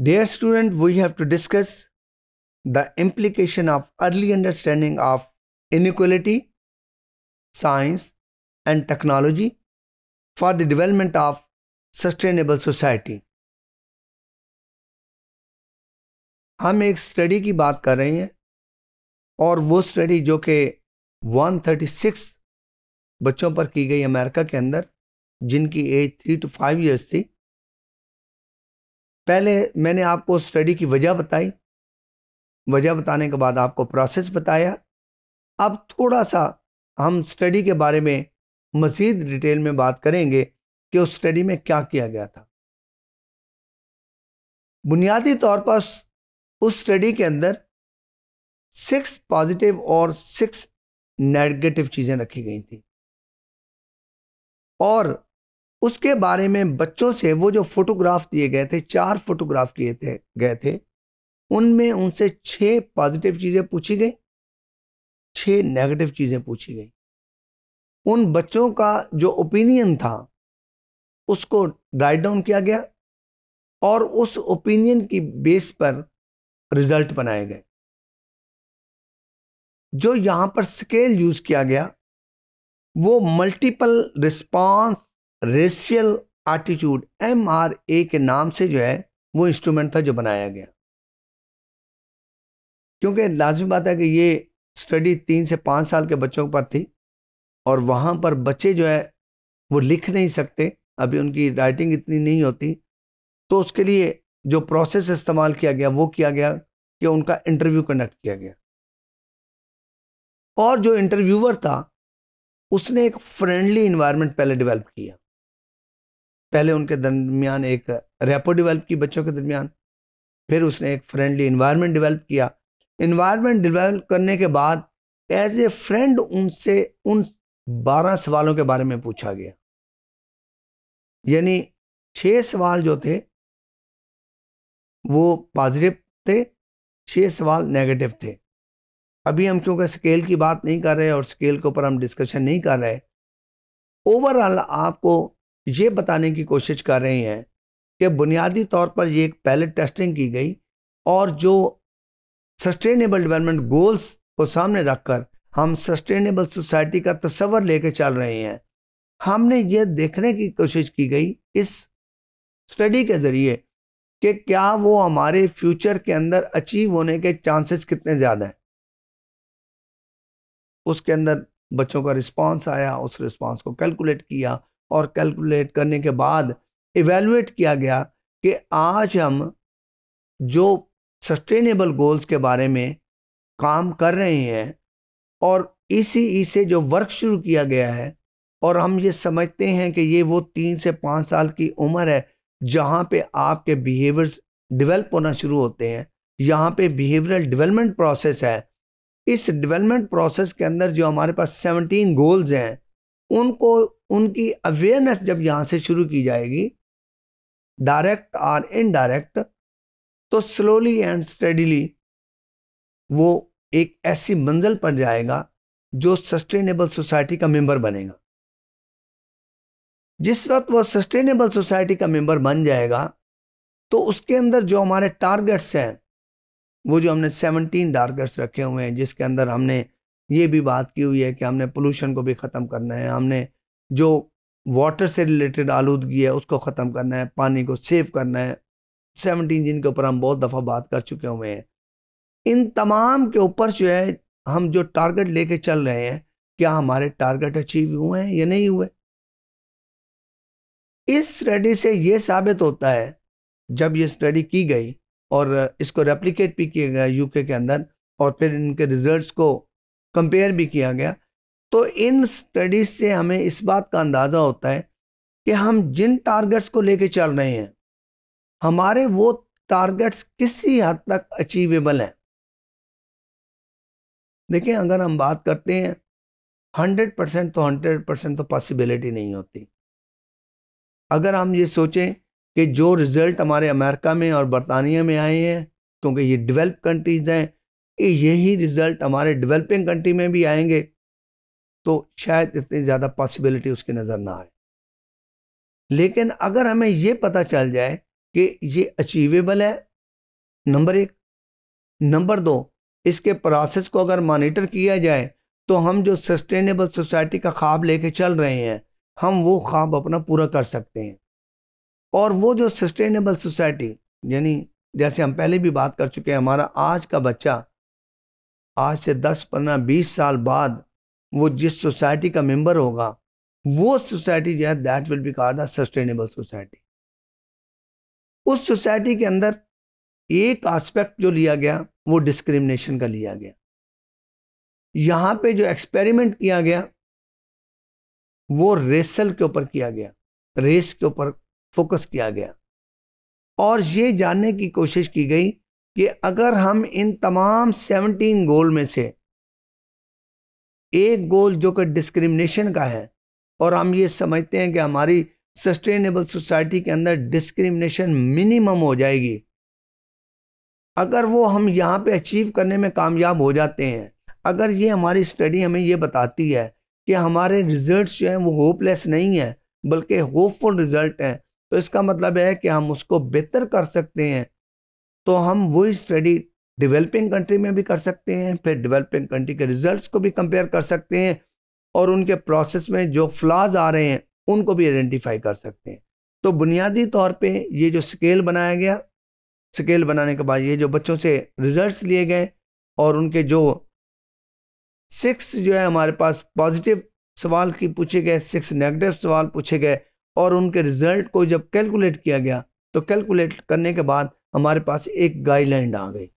Dear student, we have to discuss the implication of early understanding of inequality, science and technology for the development of sustainable society. हम एक study की बात कर रहे हैं और वो स्टडी जो कि 136 बच्चों पर की गई अमेरिका के अंदर जिनकी age three two five years थी पहले मैंने आपको स्टडी की वजह बताई वजह बताने के बाद आपको प्रोसेस बताया अब थोड़ा सा हम स्टडी के बारे में मज़ीद डिटेल में बात करेंगे कि उस स्टडी में क्या किया गया था बुनियादी तौर पर उस स्टडी के अंदर सिक्स पॉजिटिव और सिक्स नेगेटिव चीज़ें रखी गई थी और उसके बारे में बच्चों से वो जो फोटोग्राफ दिए गए थे चार फोटोग्राफ लिए थे गए थे उनमें उनसे छः पॉजिटिव चीज़ें पूछी गई छः नेगेटिव चीज़ें पूछी गई उन बच्चों का जो ओपिनियन था उसको राइट डाउन किया गया और उस ओपिनियन की बेस पर रिजल्ट बनाए गए जो यहाँ पर स्केल यूज़ किया गया वो multiple response racial attitude M R A के नाम से जो है वो इंस्ट्रूमेंट था जो बनाया गया क्योंकि लाजमी बात है कि ये स्टडी तीन से पाँच साल के बच्चों पर थी और वहाँ पर बच्चे जो है वो लिख नहीं सकते अभी उनकी राइटिंग इतनी नहीं होती तो उसके लिए जो प्रोसेस इस्तेमाल किया गया वो किया गया कि उनका इंटरव्यू कंडक्ट किया गया और जो इंटरव्यूअर था उसने एक फ्रेंडली इन्वायरमेंट पहले डेवलप किया पहले उनके दरमियान एक रेपो डिवेल्प की बच्चों के दरमियान फिर उसने एक फ्रेंडली इन्वायरमेंट डिवेल्प किया इन्वायरमेंट डिवेल्प करने के बाद एज ए फ्रेंड उनसे उन बारह सवालों के बारे में पूछा गया यानी छः सवाल जो थे वो पॉजिटिव थे छः सवाल नेगेटिव थे अभी हम क्योंकि स्केल की बात नहीं कर रहे और स्केल के ऊपर हम डिस्कशन नहीं कर रहे ओवरऑल आपको ये बताने की कोशिश कर रहे हैं कि बुनियादी तौर पर ये एक पहले टेस्टिंग की गई और जो सस्टेनेबल डेवलपमेंट गोल्स को सामने रखकर हम सस्टेनेबल सोसाइटी का तस्वर लेकर चल रहे हैं हमने ये देखने की कोशिश की गई इस स्टडी के ज़रिए कि क्या वो हमारे फ्यूचर के अंदर अचीव होने के चांसेस कितने ज़्यादा हैं उसके अंदर बच्चों का रिस्पांस आया उस रिस्पांस को कैलकुलेट किया और कैलकुलेट करने के बाद इवेलुएट किया गया कि आज हम जो सस्टेनेबल गोल्स के बारे में काम कर रहे हैं और इसी इसे जो वर्क शुरू किया गया है और हम ये समझते हैं कि ये वो तीन से पाँच साल की उम्र है जहाँ पे आपके बिहेवियर्स डेवलप होना शुरू होते हैं यहाँ पे बिहेवियरल डेवलपमेंट प्रोसेस है इस डेवलपमेंट प्रोसेस के अंदर जो हमारे पास सेवनटीन गोल्स हैं उनको उनकी अवेयरनेस जब यहाँ से शुरू की जाएगी डायरेक्ट और इनडायरेक्ट तो स्लोली एंड स्टडीली वो एक ऐसी मंजिल पर जाएगा जो सस्टेनेबल सोसाइटी का मेंबर बनेगा जिस वक्त वह सस्टेनेबल सोसाइटी का मेंबर बन जाएगा तो उसके अंदर जो हमारे टारगेट्स हैं वो जो हमने सेवनटीन टारगेट्स रखे हुए हैं जिसके अंदर हमने ये भी बात की हुई है कि हमने पोल्यूशन को भी ख़त्म करना है हमने जो वाटर से रिलेटेड आलूदगी है उसको ख़त्म करना है पानी को सेव करना है सेवनटीन जिन के ऊपर हम बहुत दफ़ा बात कर चुके हुए हैं इन तमाम के ऊपर जो है हम जो टारगेट लेके चल रहे हैं क्या हमारे टारगेट अचीव हुए हैं या नहीं हुए इस स्टडी से ये साबित होता है जब ये स्टडी की गई और इसको रेप्लिकेट भी किया गया यूके के अंदर और फिर इनके रिजल्ट्स को कंपेयर भी किया गया तो इन स्टडीज़ से हमें इस बात का अंदाज़ा होता है कि हम जिन टारगेट्स को लेके चल रहे हैं हमारे वो टारगेट्स किसी हद तक अचीवेबल हैं देखें अगर हम बात करते हैं हंड्रेड परसेंट तो हंड्रेड परसेंट तो पॉसिबिलिटी नहीं होती अगर हम ये सोचें कि जो रिज़ल्ट हमारे अमेरिका में और बरतानिया में आए हैं क्योंकि ये डेवलप कंट्रीज़ हैं यही रिज़ल्ट हमारे डेवलपिंग कंट्री में भी आएंगे तो शायद इतनी ज़्यादा पॉसिबिलिटी उसकी नज़र ना आए लेकिन अगर हमें ये पता चल जाए कि ये अचीवेबल है नंबर एक नंबर दो इसके प्रोसेस को अगर मॉनिटर किया जाए तो हम जो सस्टेनेबल सोसाइटी का ख्वाब लेके चल रहे हैं हम वो ख्वाब अपना पूरा कर सकते हैं और वो जो सस्टेनेबल सोसाइटी यानी जैसे हम पहले भी बात कर चुके हैं हमारा आज का बच्चा आज से 10, 15, 20 साल बाद वो जिस सोसाइटी का मेंबर होगा वो सोसाइटी जो है that will be called the sustainable society उस सोसाइटी के अंदर एक आस्पेक्ट जो लिया गया वो डिस्क्रिमिनेशन का लिया गया यहाँ पे जो एक्सपेरिमेंट किया गया वो रेसल के ऊपर किया गया रेस के ऊपर फोकस किया गया और ये जानने की कोशिश की गई कि अगर हम इन तमाम 17 गोल में से एक गोल जो कि डिस्क्रिमिनेशन का है और हम ये समझते हैं कि हमारी सस्टेनेबल सोसाइटी के अंदर डिस्क्रिमिनेशन मिनिमम हो जाएगी अगर वो हम यहाँ पे अचीव करने में कामयाब हो जाते हैं अगर ये हमारी स्टडी हमें ये बताती है कि हमारे रिजल्ट्स जो हैं वो होपलेस नहीं है बल्कि होपफुल रिज़ल्ट हैं तो इसका मतलब है कि हम उसको बेहतर कर सकते हैं तो हम वही स्टडी डेवलपिंग कंट्री में भी कर सकते हैं फिर डेवलपिंग कंट्री के रिजल्ट्स को भी कंपेयर कर सकते हैं और उनके प्रोसेस में जो फ्लॉज आ रहे हैं उनको भी आइडेंटिफाई कर सकते हैं तो बुनियादी तौर पे ये जो स्केल बनाया गया स्केल बनाने के बाद ये जो बच्चों से रिजल्ट्स लिए गए और उनके जो सिक्स जो है हमारे पास पॉजिटिव सवाल की पूछे गए सिक्स नेगेटिव सवाल पूछे गए और उनके रिजल्ट को जब कैलकुलेट किया गया तो कैलकुलेट करने के बाद हमारे पास एक गाइडलाइन आ गई